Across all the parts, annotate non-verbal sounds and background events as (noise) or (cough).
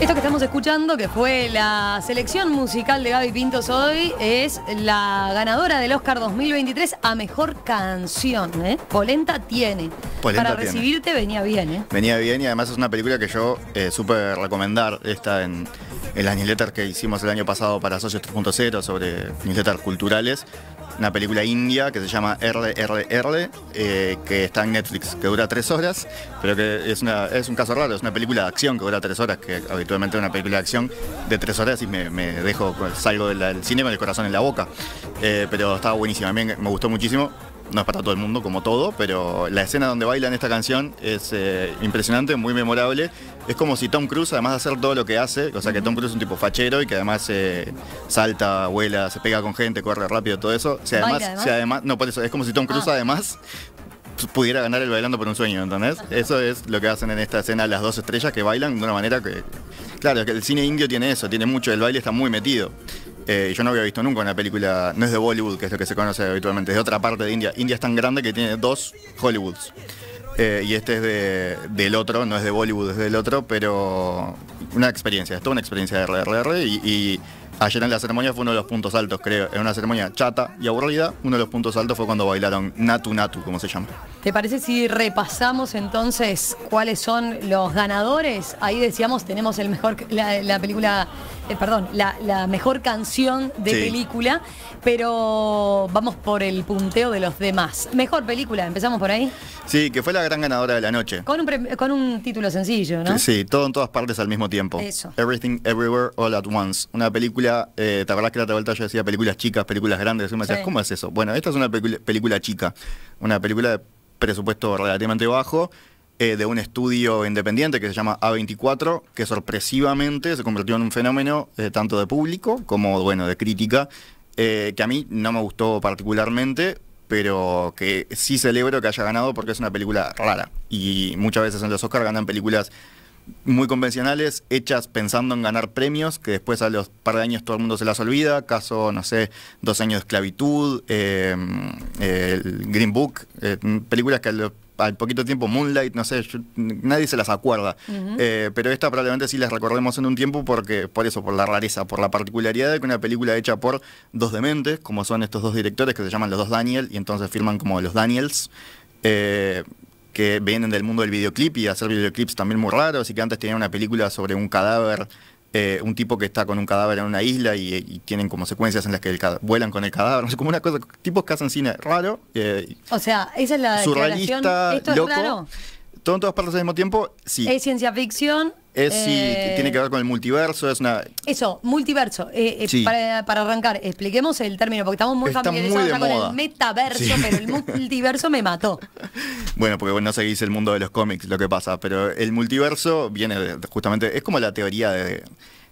Esto que estamos escuchando, que fue la selección musical de Gaby Pinto hoy, es la ganadora del Oscar 2023 a Mejor Canción. ¿eh? Polenta tiene. Para recibirte venía bien. ¿eh? Venía bien y además es una película que yo eh, supe recomendar. Esta en, el las newsletters que hicimos el año pasado para Socios 3.0 sobre newsletters culturales una película india que se llama RRR, eh, que está en Netflix, que dura tres horas, pero que es, un caso raro, es una película de acción que dura tres horas, que habitualmente una película de acción de tres horas y me, dejo, pues, salgo del, cine con el corazón en la boca. Eh, pero estaba buenísima, también me gustó muchísimo no es para todo el mundo, como todo, pero la escena donde bailan esta canción es eh, impresionante, muy memorable. Es como si Tom Cruise, además de hacer todo lo que hace, o sea que Tom Cruise es un tipo fachero y que además eh, salta, vuela, se pega con gente, corre rápido, todo eso. Si además, no, por eso, es como si Tom ah. Cruise además pudiera ganar el bailando por un sueño, ¿entendés? Eso es lo que hacen en esta escena las dos estrellas que bailan de una manera que. Claro, que el cine indio tiene eso, tiene mucho, el baile está muy metido. Eh, yo no había visto nunca una película, no es de Bollywood, que es lo que se conoce habitualmente, es de otra parte de India. India es tan grande que tiene dos Hollywoods. Eh, y este es de, del otro, no es de Bollywood, es del otro, pero una experiencia, es toda una experiencia de RRR y Ayer en la ceremonia fue uno de los puntos altos, creo. En una ceremonia chata y aburrida, uno de los puntos altos fue cuando bailaron Natu Natu, como se llama. ¿Te parece si repasamos entonces cuáles son los ganadores? Ahí decíamos, tenemos el mejor, la, película, eh, perdón, la, mejor canción de película, pero vamos por el punteo de los demás. Mejor película, empezamos por ahí. Sí, que fue la gran ganadora de la noche. Con un, con un título sencillo, ¿no? Sí, todo en todas partes al mismo tiempo. Eso. Everything Everywhere All at Once. Una película eh, ¿te acordás que la otra vuelta yo decía películas chicas, películas grandes? Y me decías, ¿cómo es eso? Bueno, esta es una película chica, una película de presupuesto relativamente bajo, eh, de un estudio independiente que se llama A24, que sorpresivamente se convirtió en un fenómeno eh, tanto de público como, bueno, de crítica, que a mí no me gustó particularmente, pero que sí celebro que haya ganado porque es una película rara. Y muchas veces en los Oscars ganan películas muy convencionales, hechas pensando en ganar premios, que después a los par de años todo el mundo se las olvida, caso, no sé, Dos años de esclavitud, eh, el Green Book, eh, películas que al, poquito tiempo Moonlight, no sé, nadie se las acuerda, eh, pero esta probablemente sí las recordemos en un tiempo porque, por eso, por la rareza, por la particularidad de que una película hecha por dos dementes, como son estos dos directores que se llaman los dos Daniel y entonces firman como los Daniels, que vienen del mundo del videoclip y hacer videoclips también muy raros y que antes tenían una película sobre un cadáver eh, un tipo que está con un cadáver en una isla y, tienen como secuencias en las que vuelan con el cadáver, (laughs) no sé, como una cosa, tipos que hacen cine raro. Eh, o sea, esa es la surrealista, declaración, esto es raro todo en todas partes al mismo tiempo, sí. Es ciencia ficción. Es sí, eh, tiene que ver con el multiverso, es una... Eso, multiverso. Eh, eh, para, arrancar, expliquemos el término, porque estamos muy familiarizados con el metaverso, pero el (laughs) multiverso me mató. Bueno, porque vos no seguís el mundo de los cómics, lo que pasa, pero el multiverso viene justamente, es como la teoría de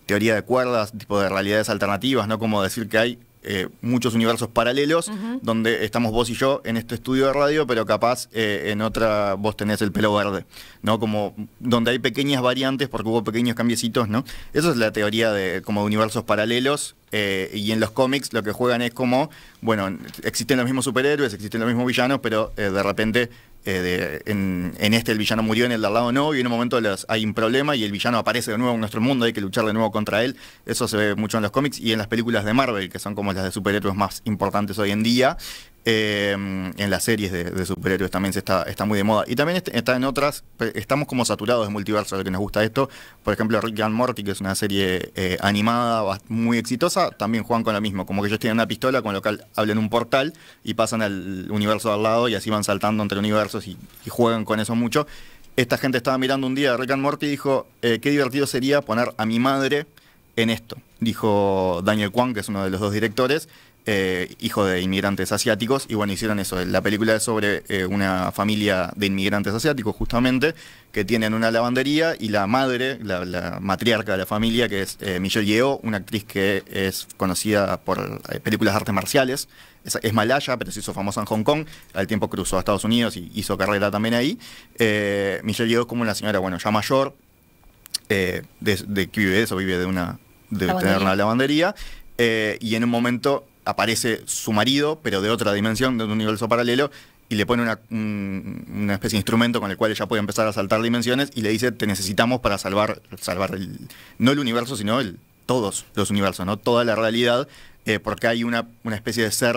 teoría de cuerdas, tipo de realidades alternativas, ¿no? Como decir que hay eh, muchos universos paralelos, donde estamos vos y yo en este estudio de radio, pero capaz eh, en otra vos tenés el pelo verde, ¿no? Como donde hay pequeñas variantes porque hubo pequeños cambiecitos, ¿no? Eso es la teoría de como de universos paralelos eh, y en los cómics lo que juegan es como, bueno, existen los mismos superhéroes, existen los mismos villanos, pero eh, de repente eh, en, este el villano murió, en el de al lado no, y en un momento hay un problema y el villano aparece de nuevo en nuestro mundo, hay que luchar de nuevo contra él. Eso se ve mucho en los cómics y en las películas de Marvel, que son como las de superhéroes más importantes hoy en día, Em, en las series de, superhéroes también se está, está muy de moda. Y también está en otras, estamos como saturados de multiverso, lo que nos gusta esto. Por ejemplo, Rick and Morty, que es una serie eh, animada muy exitosa, también juegan con lo mismo. Como que ellos tienen una pistola, con lo cual hablan un portal y pasan al universo de al lado y así van saltando entre universos y, juegan con eso mucho. Esta gente estaba mirando un día a Rick and Morty y dijo, eh, qué divertido sería poner a mi madre en esto. Dijo Daniel Kwan, que es uno de los dos directores, eh, hijo de inmigrantes asiáticos, y bueno, hicieron eso. La película es sobre eh, una familia de inmigrantes asiáticos, justamente, que tienen una lavandería y la madre, la, matriarca de la familia, que es eh, Michelle Yeoh, una actriz que es conocida por películas de artes marciales, es, malaya, pero se hizo famosa en Hong Kong, al tiempo cruzó a Estados Unidos y hizo carrera también ahí. Michelle Yeoh es como una señora, bueno, ya mayor, de, de, que vive eso, vive de una de tener una lavandería, y en un momento aparece su marido, pero de otra dimensión, de un universo paralelo, y le pone una, especie de instrumento con el cual ella puede empezar a saltar dimensiones y le dice, te necesitamos para salvar, salvar no el universo, sino el, todos los universos, ¿no? toda la realidad, eh, porque hay una, especie de ser,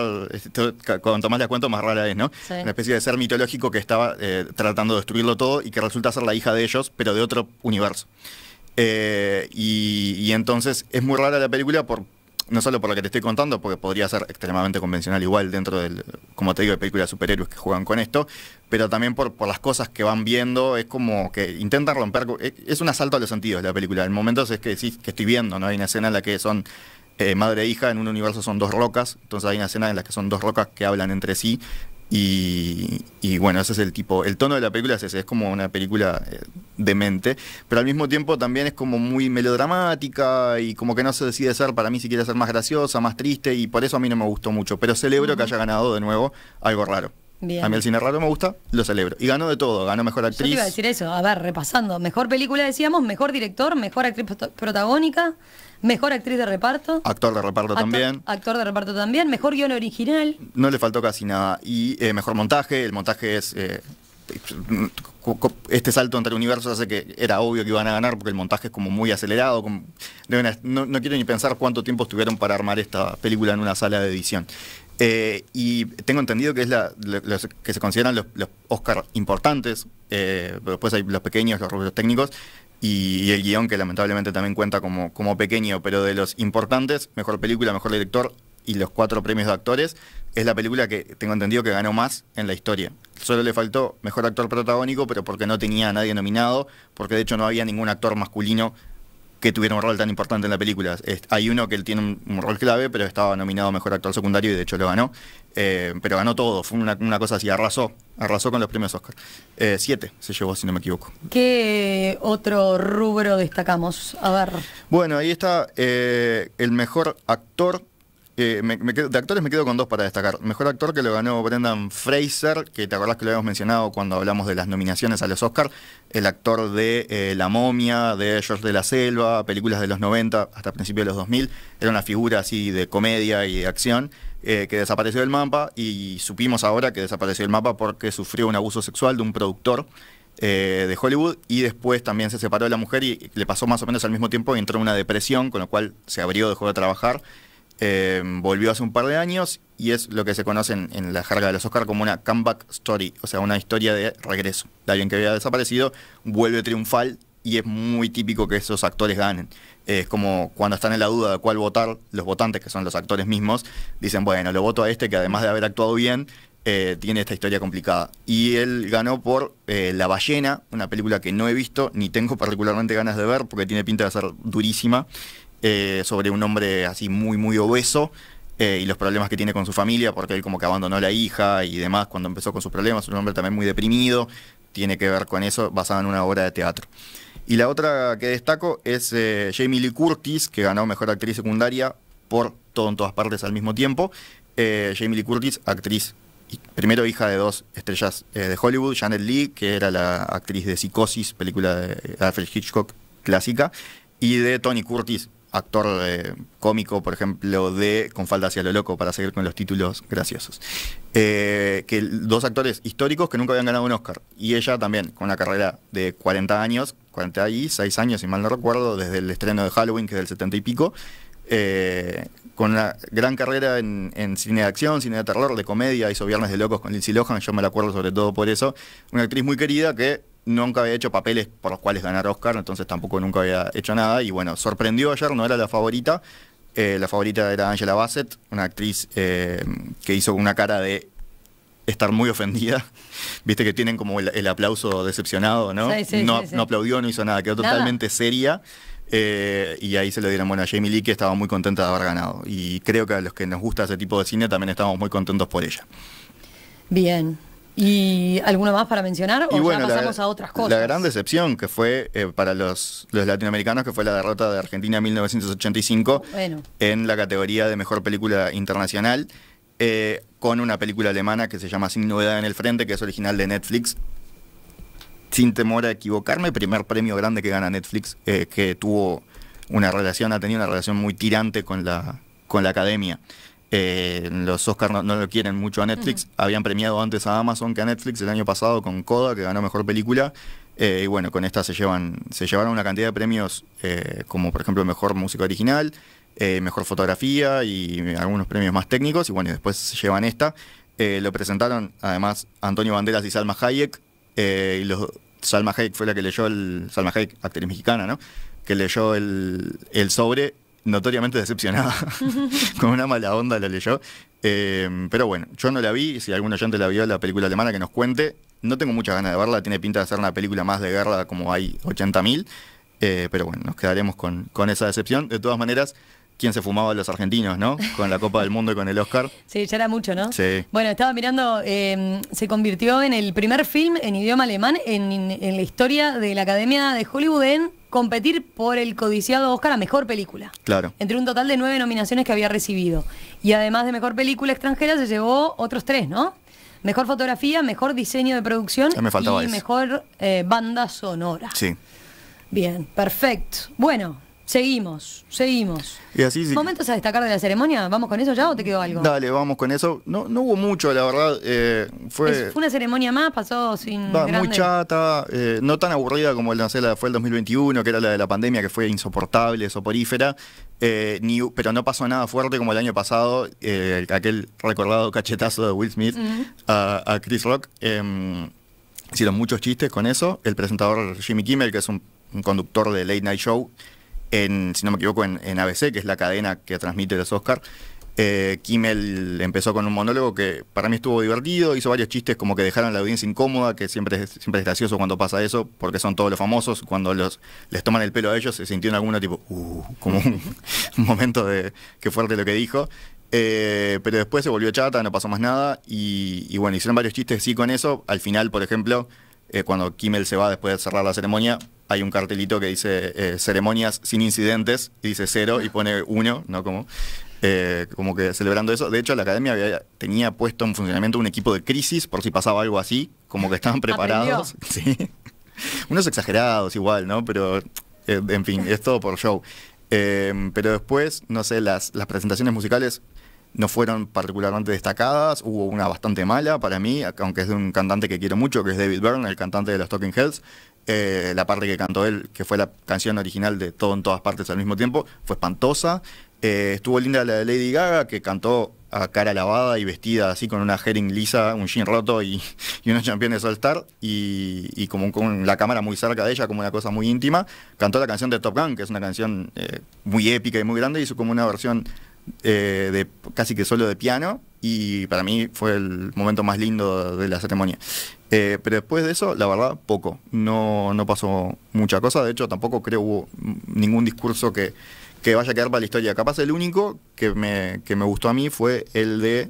cuanto más la cuento, más rara es, ¿no? Una especie de ser mitológico que estaba eh, tratando de destruirlo todo y que resulta ser la hija de ellos, pero de otro universo. Eh, y entonces es muy rara la película por, no solo por lo que te estoy contando, porque podría ser extremadamente convencional igual dentro del, como te digo, de películas de superhéroes que juegan con esto, pero también por, por las cosas que van viendo, es como que intentan romper, eh, es un asalto a los sentidos la película, en momentos es que sí, que estoy viendo, ¿no? Hay una escena en la que son eh, madre e hija, en un universo son dos rocas, entonces hay una escena en la que son dos rocas que hablan entre sí y, bueno, ese es el tipo, el tono de la película es ese, es como una película eh, demente, pero al mismo tiempo también es como muy melodramática y como que no se decide ser, para mí si quiere ser más graciosa, más triste y por eso a mí no me gustó mucho, pero celebro que haya ganado de nuevo algo raro. A mí el cine raro me gusta, lo celebro. Y ganó de todo, ganó mejor actriz. Yo iba a decir eso, a ver, repasando. Mejor película decíamos, mejor director, mejor actriz protagónica, mejor actriz de reparto. Actor de reparto también. Actor de reparto también, mejor guión original. No le faltó casi nada. Y eh, mejor montaje, el montaje es... Eh, este salto entre universos hace que era obvio que iban a ganar porque el montaje es como muy acelerado. no, quiero ni pensar cuánto tiempo estuvieron para armar esta película en una sala de edición. Eh, y tengo entendido que es la, que se consideran los, los importantes, eh, pero después hay los pequeños, los rubros técnicos, y, el guión que lamentablemente también cuenta como, como pequeño, pero de los importantes, mejor película, mejor director y los cuatro premios de actores, es la película que tengo entendido que ganó más en la historia. Solo le faltó mejor actor protagónico, pero porque no tenía a nadie nominado, porque de hecho no había ningún actor masculino que tuvieron un rol tan importante en la película. hay uno que él tiene un, rol clave, pero estaba nominado a Mejor Actor Secundario y de hecho lo ganó. Eh, pero ganó todo, fue una, cosa así, arrasó, arrasó con los premios Oscar. Eh, siete se llevó, si no me equivoco. ¿Qué otro rubro destacamos? A ver. Bueno, ahí está eh, el mejor actor de actores me quedo con dos para destacar. Mejor actor que lo ganó Brendan Fraser, que te acordás que lo habíamos mencionado cuando hablamos de las nominaciones a los Oscars, el actor de eh, La momia, de George de la Selva, películas de los 90 hasta principios de los 2000, era una figura así de comedia y acción. Eh, que desapareció del mapa y supimos ahora que desapareció del mapa porque sufrió un abuso sexual de un productor eh, de Hollywood y después también se separó de la mujer y le pasó más o menos al mismo tiempo y entró en una depresión, con lo cual se abrió, dejó de trabajar Em, volvió hace un par de años y es lo que se conoce en, la jerga de los Oscars como una comeback story, o sea, una historia de regreso. De alguien que había desaparecido vuelve triunfal y es muy típico que esos actores ganen. Es como cuando están en la duda de cuál votar, los votantes, que son los actores mismos, dicen, bueno, lo voto a este que además de haber actuado bien, eh, tiene esta historia complicada. Y él ganó por eh, La ballena, una película que no he visto, ni tengo (laughs) particularmente ganas de ver, porque tiene pinta de ser durísima. Eh, sobre un hombre así muy, muy obeso eh, y los problemas que tiene con su familia, porque él como que abandonó a la hija y demás cuando empezó con sus problemas, un hombre también muy deprimido, tiene que ver con eso, basado en una obra de teatro. Y la otra que destaco es eh, Jamie Lee Curtis, que ganó Mejor Actriz Secundaria por Todo en Todas Partes al mismo tiempo. Jamie Lee Curtis, actriz primero hija de dos estrellas de Hollywood, Janet Lee, que era la actriz de Psicosis, película de Alfred Hitchcock clásica, y de Tony Curtis, actor eh, cómico, por ejemplo, de Con falda hacia lo loco, para seguir con los títulos graciosos. Eh, que dos actores históricos que nunca habían ganado un Oscar. Y ella también, con una carrera de 40 años, 46 años, si mal no recuerdo, desde el estreno de Halloween, que es del 70 y pico, eh, con una gran carrera en, en, cine de acción, cine de terror, de comedia, hizo Viernes de Locos con Lindsay Lohan, yo me la acuerdo sobre todo por eso, una actriz muy querida que nunca había hecho papeles por los cuales ganar Oscar, entonces tampoco nunca había hecho nada. Y bueno, sorprendió ayer, no era la favorita. Eh, la favorita era Angela Bassett, una actriz eh, que hizo una cara de estar muy ofendida. (laughs) Viste que tienen como el, aplauso decepcionado, ¿no? no, aplaudió, no hizo nada, quedó totalmente seria. Eh, y ahí se lo dieron a Jamie Lee, que estaba muy contenta de haber ganado. Y creo que a los que nos gusta ese tipo de cine también estamos muy contentos por ella. Bien, ¿Y alguno más para mencionar? ¿O pasamos a otras cosas? La gran decepción que fue eh, para los, latinoamericanos, que fue la derrota de Argentina en 1985 en la categoría de mejor película internacional, eh, con una película alemana que se llama Sin Novedad en el Frente, que es original de Netflix. Sin temor a equivocarme, primer premio grande que gana Netflix, eh, que tuvo una relación, ha tenido una relación muy tirante con la, con la academia. Eh, los Oscars no, lo quieren mucho a Netflix. Habían premiado antes a Amazon que a Netflix el año pasado con Coda, que ganó mejor película. Eh, y bueno, con esta se llevan, se llevaron una cantidad de premios, eh, como por ejemplo mejor música original, mejor fotografía y algunos premios más técnicos. Y bueno, después se llevan esta. lo presentaron además Antonio Banderas y Salma Hayek. y Salma Hayek fue la que leyó el. Salma Hayek, actriz mexicana, ¿no? Que leyó el, el sobre notoriamente decepcionada, (laughs) con una mala onda la leyó. Em, pero bueno, yo no la vi, si algún oyente la vio, la película alemana que nos cuente. No tengo muchas ganas de verla, tiene pinta de ser una película más de guerra como hay 80.000. Eh, pero bueno, nos quedaremos con, con esa decepción. De todas maneras, quién se fumaba a los argentinos, ¿no? Con la Copa del Mundo y con el Oscar. Sí, ya era mucho, ¿no? Sí. Bueno, estaba mirando, em, se convirtió en el primer film en idioma alemán en, la historia de la Academia de Hollywood en competir por el codiciado Oscar a Mejor Película. Claro. Entre un total de nueve nominaciones que había recibido. Y además de Mejor Película Extranjera se llevó otros tres, ¿no? Mejor Fotografía, Mejor Diseño de Producción y Mejor eh, Banda Sonora. Sí. Bien, perfecto. Bueno, Seguimos, seguimos. Y ¿Momentos a destacar de la ceremonia? ¿Vamos con eso ya o te quedó algo? Dale, vamos con eso. No, no hubo mucho, la verdad. Eh, fue, una ceremonia más, pasó sin. Va, muy chata, eh, no tan aburrida como la, la fue el 2021, que era la de la pandemia, que fue insoportable, soporífera. Eh, pero no pasó nada fuerte como el año pasado, aquel recordado cachetazo de Will Smith a, Chris Rock. Em, hicieron muchos chistes con eso. El presentador Jimmy Kimmel, que es un conductor de Late Night Show, si no me equivoco, en, ABC, que es la cadena que transmite los Oscars. Eh, Kimmel empezó con un monólogo que para mí estuvo divertido, hizo varios chistes como que dejaron a la audiencia incómoda, que siempre es, siempre gracioso cuando pasa eso, porque son todos los famosos, cuando los, les toman el pelo a ellos se sintieron algunos tipo, uh", como (laughs) un, momento de qué fuerte lo que dijo. Eh, pero después se volvió chata, no pasó más nada, y, y bueno, hicieron varios chistes sí con eso. Al final, por ejemplo, eh, cuando Kimmel se va después de cerrar la ceremonia, hay un cartelito que dice eh, ceremonias sin incidentes, dice cero y pone uno, ¿no? Como, eh, como que celebrando eso. De hecho, la academia había, tenía puesto en funcionamiento un equipo de crisis por si pasaba algo así, como que estaban preparados. (laughs) Unos exagerados igual, ¿no? Pero, en fin, es todo por show. pero después, no sé, las, las presentaciones musicales no fueron particularmente destacadas. Hubo una bastante mala para mí, aunque es de un cantante que quiero mucho, que es David Byrne, el cantante de los Talking Heads. Eh, la parte que cantó él, que fue la canción original de Todo en todas partes al mismo tiempo, fue espantosa. Eh, estuvo linda la de Lady Gaga, que cantó a cara lavada y vestida así con una herring lisa, un jean roto y, (laughs) unos championes all-star y, como con la cámara muy cerca de ella, como una cosa muy íntima, cantó la canción de Top Gun, que es una canción eh, muy épica y muy grande, hizo como una versión eh, de, casi que solo de piano, y para mí fue el momento más lindo de la ceremonia. Eh, pero después de eso, la verdad, poco. No, no pasó mucha cosa. De hecho, tampoco creo hubo ningún discurso que, vaya a quedar para la historia. Capaz el único que me, gustó a mí fue el de.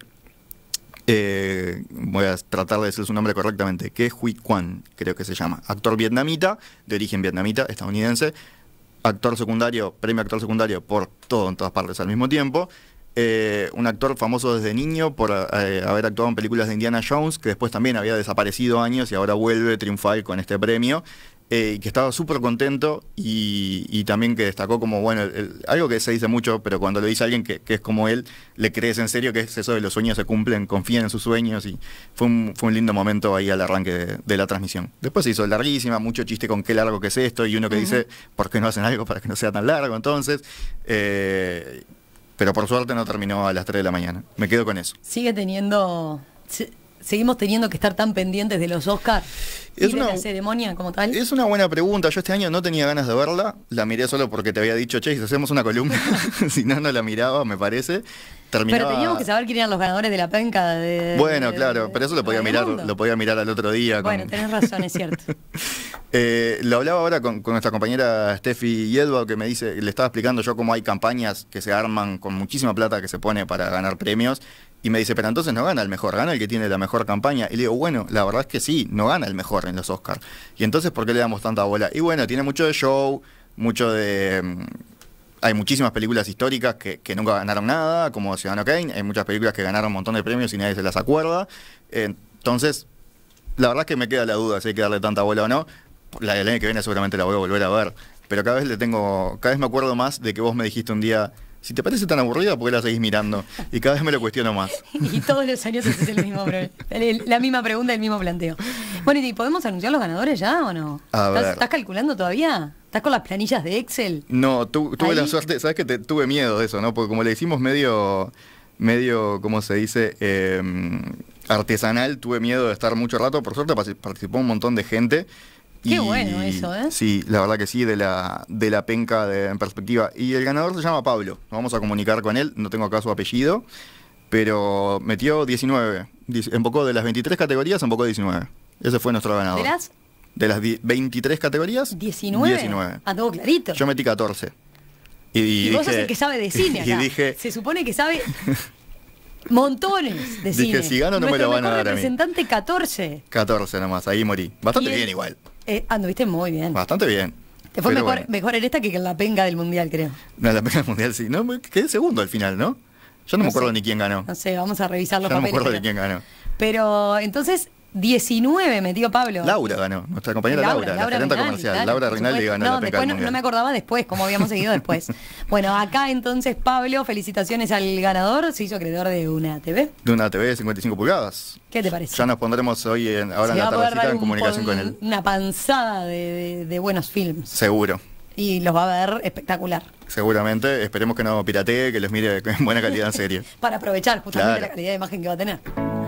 Eh, voy a tratar de decir su nombre correctamente, que es Hui Kwan, creo que se llama. Actor vietnamita, de origen vietnamita, estadounidense, actor secundario, premio actor secundario por todo en todas partes al mismo tiempo, eh, un actor famoso desde niño por eh, haber actuado en películas de Indiana Jones, que después también había desaparecido años y ahora vuelve triunfal con este premio. y eh, que estaba súper contento y, también que destacó como, bueno, algo que se dice mucho, pero cuando lo dice alguien que, es como él, le crees en serio que es eso de los sueños se cumplen, confían en sus sueños y fue un, fue un lindo momento ahí al arranque de, la transmisión. Después se hizo larguísima, mucho chiste con qué largo que es esto y uno que dice, ¿por qué no hacen algo para que no sea tan largo entonces? Pero por suerte no terminó a las 3 de la mañana. Me quedo con eso. Sigue teniendo. ¿Seguimos teniendo que estar tan pendientes de los Oscars y de la ceremonia como tal? Es una buena pregunta. Yo este año no tenía ganas de verla. La miré solo porque te había dicho, che, si hacemos una columna. (laughs) si no, no la miraba, me parece. Pero teníamos que saber quién eran los ganadores de la penca. De, bueno, claro, pero eso lo podía, mirar, lo podía mirar al otro día. Bueno, tenés razón, es cierto. (laughs) Eh, lo hablaba ahora con, nuestra compañera Steffi Edward, que me dice, le estaba explicando yo cómo hay campañas que se arman con muchísima plata que se pone para ganar premios. Y me dice, pero entonces no gana el mejor, gana el que tiene la mejor campaña. Y le digo, bueno, la verdad es que sí, no gana el mejor en los Oscars. Y entonces, ¿por qué le damos tanta bola? Y bueno, tiene mucho de show, mucho de mm, hay muchísimas películas históricas que, nunca ganaron nada, como Ciudadano Kane, hay muchas películas que ganaron un montón de premios y nadie se las acuerda. Entonces, la verdad es que me queda la duda si hay que darle tanta bola o no. La del año que viene seguramente la voy a volver a ver. Pero cada vez le tengo, cada vez me acuerdo más de que vos me dijiste un día, si te parece tan aburrida, ¿por qué la seguís mirando? Y cada vez me lo cuestiono más. (laughs) y todos los años haces el mismo la misma pregunta, el mismo planteo. Bueno, ¿y podemos anunciar los ganadores ya o no? ¿Estás calculando todavía? ¿Estás con las planillas de Excel? No, tuve la suerte, sabes que tuve miedo de eso, ¿no? Porque como le hicimos medio, medio, ¿cómo se dice? Em, artesanal, tuve miedo de estar mucho rato. Por suerte participó un montón de gente. Qué bueno eso, ¿eh? Sí, la verdad que sí, de la, de la penca en perspectiva. Y el ganador se llama Pablo. vamos a comunicar con él, no tengo acá su apellido, pero metió 19. Empocó de las 23 categorías, empocó 19. Ese fue nuestro ganador. De las 23 categorías, 19. 19. Ah, clarito. Yo metí 14. Y, vos sos el que sabe de (laughs) cine acá. Y dije, Se supone que sabe montones de cine. Dije, si gano no me lo van a dar a mí. 14. 14 nomás, ahí morí. Bastante bien igual. Eh, anduviste muy bien. Bastante bien. Te fue mejor, en esta que en la penga del mundial, creo. No, la penga del mundial sí. No, quedé segundo al final, ¿no? Yo no, me acuerdo ni quién ganó. No sé, vamos a revisar los Yo papeles. No me acuerdo ni quién ganó. Pero entonces 19 metió Pablo. Laura ganó, nuestra compañera eh, Laura, la comercial. Laura Rinaldi ganó no, no, me acordaba después, cómo habíamos seguido después. (laughs) Bueno, acá entonces, Pablo, felicitaciones al ganador. Se hizo acreedor de una TV. De una TV de 55 pulgadas. ¿Qué te parece? Ya nos pondremos hoy, en, ahora en la tardecita, en comunicación con él. Una panzada de, buenos films. Seguro y los va a ver espectacular. Seguramente, esperemos que no piratee, que los mire en buena calidad en serie. (laughs) Para aprovechar justamente la calidad de imagen que va a tener.